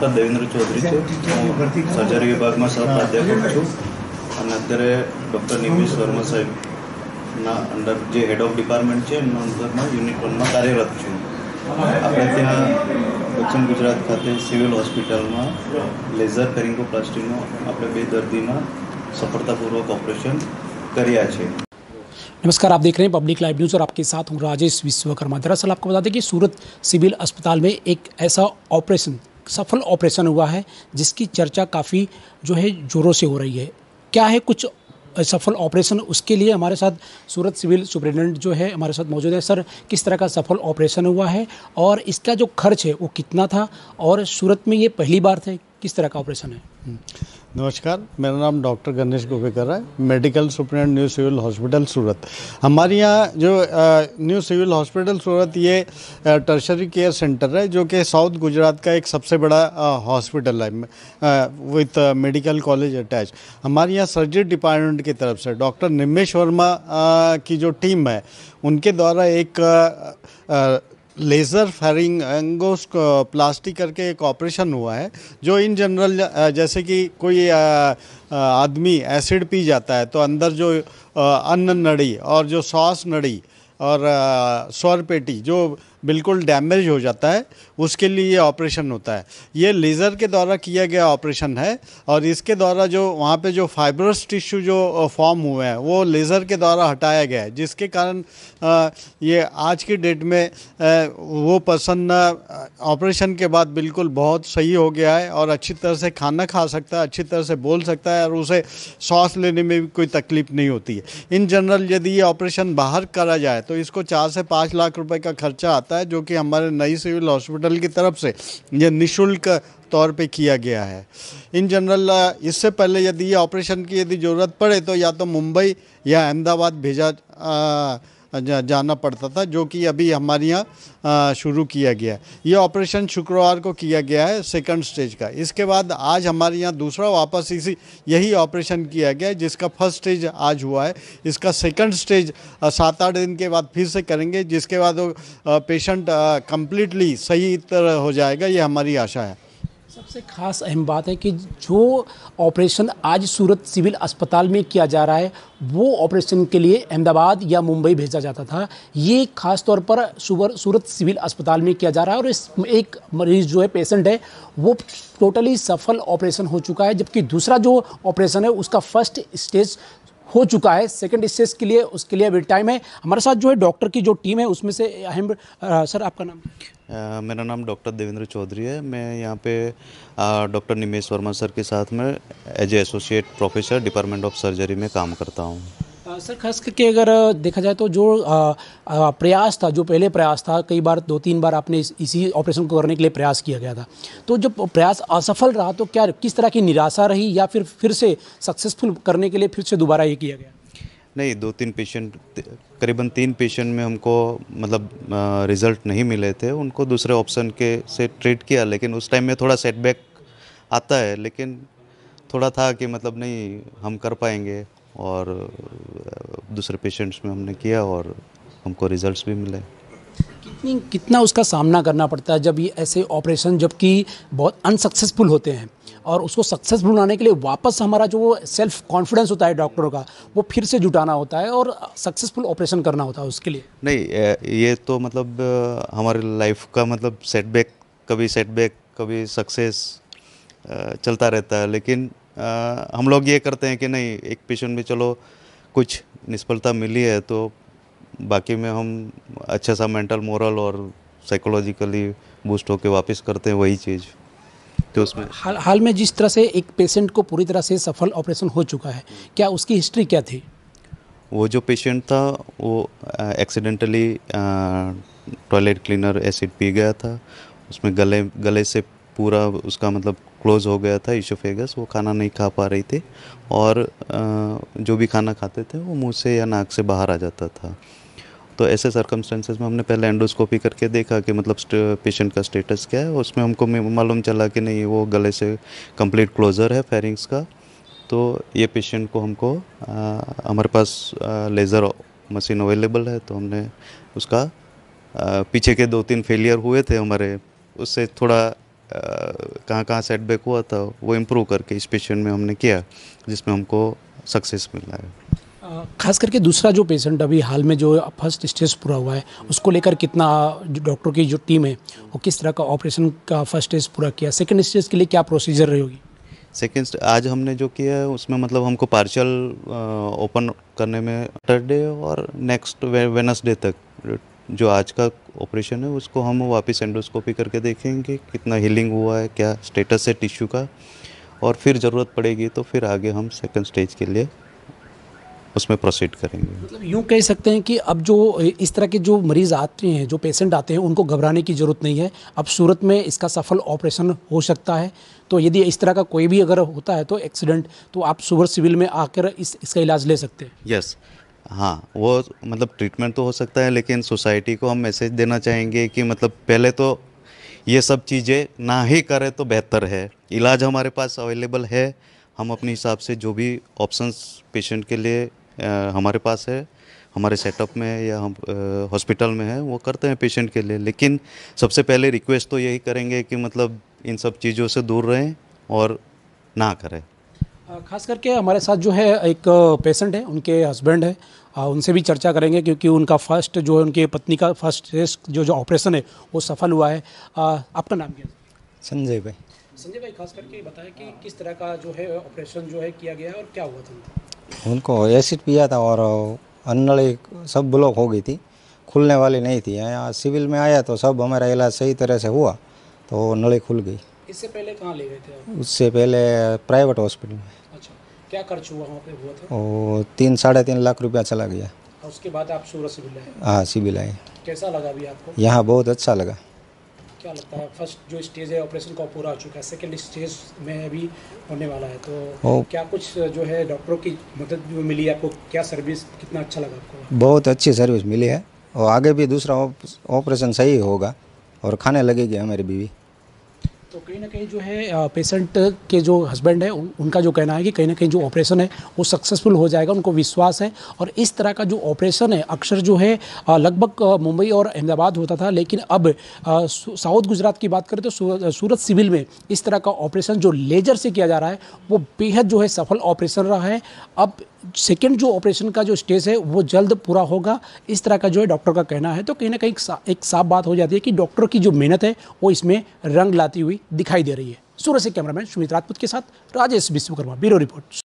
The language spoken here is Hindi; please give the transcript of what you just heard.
ડૉક્ટર દેવેન્દ્ર ચૌધરી છે હું સર્જરી વિભાગમાં સહ પ્રાધ્યાપક છું અને અત્યારે ડૉક્ટર નિમેશ વર્મા સાહેબના અંડર જે હેડ ઓફ ડિપાર્ટમેન્ટ છે એમના અંદરમાં યુનિટ વનમાં કાર્યરત છું આપણે ત્યાં દક્ષિણ ગુજરાત ખાતે સિવિલ હોસ્પિટલમાં લેઝર ફેરિંગોપ્લાસ્ટીનો આપણે બે દર્દીના સફળતાપૂર્વક ઓપરેશન કર્યા છે नमस्कार आप देख रहे हैं पब्लिक लाइव न्यूज़ और आपके साथ हूं राजेश विश्वकर्मा दरअसल आपको बता दें कि सूरत सिविल अस्पताल में एक ऐसा ऑपरेशन सफल ऑपरेशन हुआ है जिसकी चर्चा काफ़ी जो है ज़ोरों से हो रही है क्या है कुछ सफल ऑपरेशन उसके लिए हमारे साथ सूरत सिविल सुप्रिटेंडेंट जो है हमारे साथ मौजूद है सर किस तरह का सफल ऑपरेशन हुआ है और इसका जो खर्च है वो कितना था और सूरत में ये पहली बार थे किस तरह का ऑपरेशन है हम्म। नमस्कार मेरा नाम डॉक्टर गणेश गोवेकर है medical superintendent new civil hospital Surat हमारे यहाँ जो न्यू सिविल हॉस्पिटल सूरत ये टर्शरी केयर सेंटर है जो कि साउथ गुजरात का एक सबसे बड़ा हॉस्पिटल है विथ मेडिकल कॉलेज अटैच हमारे यहाँ सर्जरी डिपार्टमेंट की तरफ से डॉक्टर निमेश वर्मा की जो टीम है उनके द्वारा एक आ, आ, लेज़र एंगोस प्लास्टिक करके एक ऑपरेशन हुआ है जो इन जनरल जैसे कि कोई आदमी एसिड पी जाता है तो अंदर जो अन्न नड़ी और जो सॉस नड़ी और स्वर पेटी जो बिल्कुल डैमेज हो जाता है उसके लिए ये ऑपरेशन होता है ये लेज़र के द्वारा किया गया ऑपरेशन है और इसके द्वारा जो वहाँ पे जो फाइब्रस टिश्यू जो फॉर्म हुए हैं वो लेज़र के द्वारा हटाया गया है जिसके कारण ये आज की डेट में वो पर्सन ऑपरेशन के बाद बिल्कुल बहुत सही हो गया है और अच्छी तरह से खाना खा सकता है अच्छी तरह से बोल सकता है और उसे सांस लेने में भी कोई तकलीफ नहीं होती है इन जनरल यदि ये ऑपरेशन बाहर करा जाए तो इसको चार से पाँच लाख रुपये का खर्चा आता है होता है जो कि हमारे नई सिविल हॉस्पिटल की तरफ से यह निशुल्क तौर पे किया गया है इन जनरल इससे पहले यदि ये ऑपरेशन की यदि ज़रूरत पड़े तो या तो मुंबई या अहमदाबाद भेजा आ, जाना पड़ता था जो कि अभी हमारे यहाँ शुरू किया गया है ये ऑपरेशन शुक्रवार को किया गया है सेकंड स्टेज का इसके बाद आज हमारे यहाँ दूसरा वापस इसी यही ऑपरेशन किया गया है जिसका फर्स्ट स्टेज आज हुआ है इसका सेकंड स्टेज सात आठ दिन के बाद फिर से करेंगे जिसके बाद वो पेशेंट कम्प्लीटली सही तरह हो जाएगा ये हमारी आशा है सबसे खास अहम बात है कि जो ऑपरेशन आज सूरत सिविल अस्पताल में किया जा रहा है वो ऑपरेशन के लिए अहमदाबाद या मुंबई भेजा जाता था ये खास तौर पर सुबर सूरत सिविल अस्पताल में किया जा रहा है और इस एक मरीज जो है पेशेंट है वो टोटली सफल ऑपरेशन हो चुका है जबकि दूसरा जो ऑपरेशन है उसका फर्स्ट स्टेज हो चुका है सेकंड स्टेज के लिए उसके लिए अभी टाइम है हमारे साथ जो है डॉक्टर की जो टीम है उसमें से अहम सर आपका नाम आ, मेरा नाम डॉक्टर देवेंद्र चौधरी है मैं यहाँ पे डॉक्टर निमेश वर्मा सर के साथ में as associate professor department of surgery में काम करता हूँ सर खास करके अगर देखा जाए तो जो प्रयास था जो पहले प्रयास था कई बार दो तीन बार आपने इस, इसी ऑपरेशन को करने के लिए प्रयास किया गया था तो जब प्रयास असफल रहा तो क्या किस तरह की निराशा रही या फिर फिर से सक्सेसफुल करने के लिए फिर से दोबारा ये किया गया नहीं दो तीन पेशेंट करीबन तीन पेशेंट में हमको मतलब रिज़ल्ट नहीं मिले थे उनको दूसरे ऑप्शन के से ट्रीट किया लेकिन उस टाइम में थोड़ा सेटबैक आता है लेकिन थोड़ा था कि मतलब नहीं हम कर पाएंगे और दूसरे पेशेंट्स में हमने किया और हमको रिजल्ट्स भी मिले कितनी कितना उसका सामना करना पड़ता है जब ये ऐसे ऑपरेशन जबकि बहुत अनसक्सेसफुल होते हैं और उसको सक्सेसफुल बनाने के लिए वापस हमारा जो सेल्फ कॉन्फिडेंस होता है डॉक्टरों का वो फिर से जुटाना होता है और सक्सेसफुल ऑपरेशन करना होता है उसके लिए नहीं ये तो मतलब हमारी लाइफ का मतलब सेटबैक कभी सेटबैक कभी सक्सेस चलता रहता है लेकिन आ, हम लोग ये करते हैं कि नहीं एक पेशेंट में चलो कुछ निष्फलता मिली है तो बाकी में हम अच्छा सा मेंटल मोरल और साइकोलॉजिकली बूस्ट होकर वापस करते हैं वही चीज़ तो उसमें हाल हाल में जिस तरह से एक पेशेंट को पूरी तरह से सफल ऑपरेशन हो चुका है क्या उसकी हिस्ट्री क्या थी वो जो पेशेंट था वो एक्सीडेंटली टॉयलेट क्लीनर एसिड पी गया था उसमें गले गले से पूरा उसका मतलब क्लोज़ हो गया था इशोफेगस वो खाना नहीं खा पा रही थी और जो भी खाना खाते थे वो मुंह से या नाक से बाहर आ जाता था तो ऐसे सर्कमस्टेंसेज में हमने पहले एंडोस्कोपी करके देखा कि मतलब पेशेंट का स्टेटस क्या है उसमें हमको मालूम चला कि नहीं वो गले से कंप्लीट क्लोज़र है फेरिंग्स का तो ये पेशेंट को हमको हमारे पास लेज़र मशीन अवेलेबल है तो हमने उसका आ, पीछे के दो तीन फेलियर हुए थे हमारे उससे थोड़ा कहाँ कहाँ सेटबैक हुआ था वो इम्प्रूव करके इस पेशेंट में हमने किया जिसमें हमको सक्सेस मिला है खास करके दूसरा जो पेशेंट अभी हाल में जो फर्स्ट स्टेज पूरा हुआ है उसको लेकर कितना जो डॉक्टर की जो टीम है वो किस तरह का ऑपरेशन का फर्स्ट स्टेज पूरा किया सेकेंड स्टेज के लिए क्या प्रोसीजर रही होगी सेकेंड आज हमने जो किया है उसमें मतलब हमको पार्शल ओपन करने में थर्ड डे और नेक्स्ट वेनसडे तक जो आज का ऑपरेशन है उसको हम वापस एंडोस्कोपी करके देखेंगे कितना हीलिंग हुआ है क्या स्टेटस है टिश्यू का और फिर ज़रूरत पड़ेगी तो फिर आगे हम सेकंड स्टेज के लिए उसमें प्रोसीड करेंगे मतलब यूँ कह सकते हैं कि अब जो इस तरह के जो मरीज़ आते हैं जो पेशेंट आते हैं उनको घबराने की ज़रूरत नहीं है अब सूरत में इसका सफल ऑपरेशन हो सकता है तो यदि इस तरह का कोई भी अगर होता है तो एक्सीडेंट तो आप सूरत सिविल में आकर इस इसका इलाज ले सकते हैं यस yes. हाँ वो मतलब ट्रीटमेंट तो हो सकता है लेकिन सोसाइटी को हम मैसेज देना चाहेंगे कि मतलब पहले तो ये सब चीज़ें ना ही करें तो बेहतर है इलाज हमारे पास अवेलेबल है हम अपने हिसाब से जो भी ऑप्शंस पेशेंट के लिए आ, हमारे पास है हमारे सेटअप में या हम हॉस्पिटल में है वो करते हैं पेशेंट के लिए लेकिन सबसे पहले रिक्वेस्ट तो यही करेंगे कि मतलब इन सब चीज़ों से दूर रहें और ना करें खास करके हमारे साथ जो है एक पेशेंट है उनके हस्बैंड है आ, उनसे भी चर्चा करेंगे क्योंकि उनका फर्स्ट जो है उनकी पत्नी का फर्स्ट टेस्ट जो जो ऑपरेशन है वो सफल हुआ है आ, आपका नाम क्या संजय भाई संजय भाई खास करके बताएं कि किस तरह का जो है ऑपरेशन जो है किया गया है और क्या हुआ था उनको एसिड पिया था और अन्नड़ी सब ब्लॉक हो गई थी खुलने वाली नहीं थी यहाँ सिविल में आया तो सब हमारा इलाज सही तरह से हुआ तो नली खुल गई इससे पहले कहाँ ले गए थे आप उससे पहले प्राइवेट हॉस्पिटल में अच्छा क्या खर्च हुआ वहाँ पे हुआ था ओ, तीन साढ़े तीन लाख रुपया चला गया उसके बाद आप सूरत से मिले हाँ सिविल आए कैसा लगा अभी आपको यहाँ बहुत अच्छा लगा क्या लगता है फर्स्ट जो स्टेज है ऑपरेशन का पूरा हो चुका है सेकेंड स्टेज में अभी होने वाला है तो ओ, क्या कुछ जो है डॉक्टरों की मदद मिली आपको क्या सर्विस कितना अच्छा लगा आपको बहुत अच्छी सर्विस मिली है और आगे भी दूसरा ऑपरेशन सही होगा और खाने लगेगी हमारी बीवी तो कहीं ना कहीं जो है पेशेंट के जो हस्बैंड है उन, उनका जो कहना है कि कहीं ना कहीं जो ऑपरेशन है वो सक्सेसफुल हो जाएगा उनको विश्वास है और इस तरह का जो ऑपरेशन है अक्सर जो है लगभग मुंबई और अहमदाबाद होता था लेकिन अब साउथ गुजरात की बात करें तो सूरत सूरत सिविल में इस तरह का ऑपरेशन जो लेजर से किया जा रहा है वो बेहद जो है सफल ऑपरेशन रहा है अब सेकेंड जो ऑपरेशन का जो स्टेज है वो जल्द पूरा होगा इस तरह का जो है डॉक्टर का कहना है तो कहीं ना कहीं एक साफ बात हो जाती है कि डॉक्टर की जो मेहनत है वो इसमें रंग लाती हुई दिखाई दे रही है सूरत से कैमरामैन सुमित राजपूत के साथ राजेश विश्वकर्मा ब्यूरो रिपोर्ट